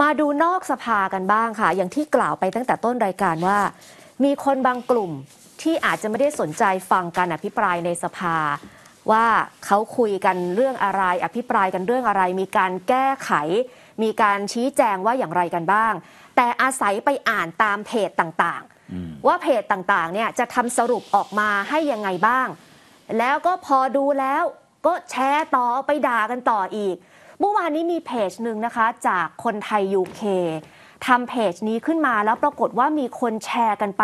มาดูนอกสภากันบ้างค่ะ อย่างที่กล่าวไปตั้งแต่ต้นรายการว่า มีคนบางกลุ่มที่อาจจะไม่ได้สนใจฟังการอภิปรายในสภา ว่าเขาคุยกันเรื่องอะไร อภิปรายกันเรื่องอะไร มีการแก้ไข มีการชี้แจงว่าอย่างไรกันบ้าง แต่อาศัยไปอ่านตามเพจต่างๆ ว่าเพจต่างๆ เนี่ยจะทำสรุปออกมาให้ยังไงบ้าง แล้วก็พอดูแล้วก็แชร์ต่อไปด่ากันต่ออีกเมื่อวานนี้มีเพจหนึ่งนะคะจากคนไทยยูเคทำเพจนี้ขึ้นมาแล้วปรากฏว่ามีคนแชร์กันไป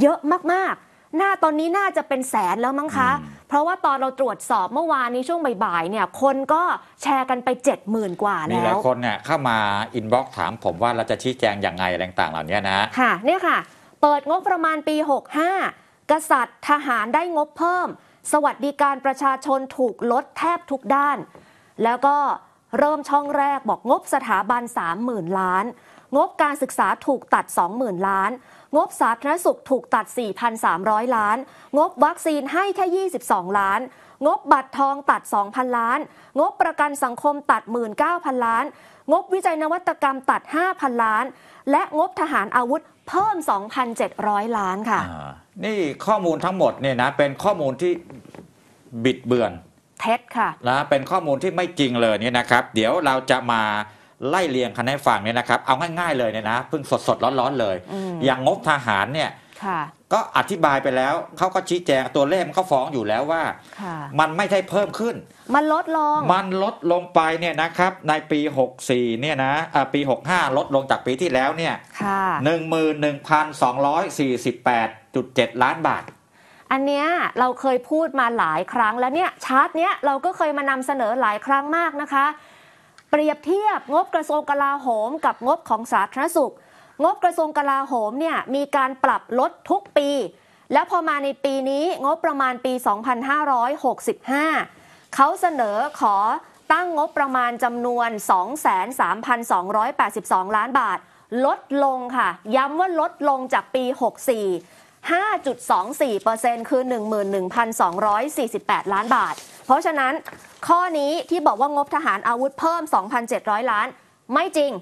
เยอะมากๆ หน้าตอนนี้น่าจะเป็นแสนแล้วมั้งคะ เพราะว่าตอนเราตรวจสอบเมื่อวานนี้ช่วงบ่ายๆ เนี่ยคนก็แชร์กันไป 7 0,000 กว่าแล้ว มีหลายคนเนี่ยเข้ามาอินบ็อกซ์ถามผมว่าเราจะชี้แจงอย่างไรอะไรต่างๆ เหล่านี้นะ ค่ะ เนี่ยค่ะ เปิดงบประมาณปี 65กษัตริย์ทหารได้งบเพิ่ม สวัสดิการประชาชนถูกลดแทบทุกด้าน แล้วก็เริ่มช่องแรกบอกงบสถาบัน30,000ล้านงบการศึกษาถูกตัด 20,000 ล้าน งบสาธารณสุขถูกตัด 4,300 ล้าน งบวัคซีนให้แค่ 22 ล้าน งบบัตรทองตัด 2,000 ล้าน งบประกันสังคมตัด 19,000 ล้าน งบวิจัยนวัตกรรมตัด 5,000 ล้าน และงบทหารอาวุธเพิ่ม 2,700 ล้านค่ะนี่ข้อมูลทั้งหมดเนี่ยนะ เป็นข้อมูลที่บิดเบือนเท็จค่ะนะเป็นข้อมูลที่ไม่จริงเลยเนี่ยนะครับเดี๋ยวเราจะมาไล่เลียงคะแนนฝั่งเนี่ยนะครับเอาง่ายๆเลยเนี่ยนะเพิ่งสดๆร้อนๆเลย อย่างงบทหารเนี่ยก็อธิบายไปแล้วเขาก็ชี้แจง ตัวเลขเขาฟ้องอยู่แล้วว่า มันไม่ใช่เพิ่มขึ้น มันลดลงมันลดลงไปเนี่ยนะครับในปี 64เนี่ยนะปี 65 ลดลงจากปีที่แล้วเนี่ยหนึ่งหมื่นหนึ่งพันสองร้อยสี่สิบแปดจุดเจ็ดล้านบาทอันเนี้ยเราเคยพูดมาหลายครั้งแล้วเนี่ยชาร์ตเนี้ยเราก็เคยมานำเสนอหลายครั้งมากนะคะ เปรียบเทียบงบกระทรวงกลาโหม กับงบของสาธารณสุข งบกระทรวงกลาโหมเนี่ยมีการปรับลดทุกปี แล้วพอมาในปีนี้งบประมาณปี 2565 เขาเสนอขอตั้งงบประมาณจำนวน 23,282 ล้านบาท ลดลงค่ะ ย้ำว่าลดลงจากปี 64 5.24%คือ 11,248 ล้านบาท เพราะฉะนั้นข้อนี้ที่บอกว่างบทหารอาวุธเพิ่ม 2,700 ล้าน ไม่จริง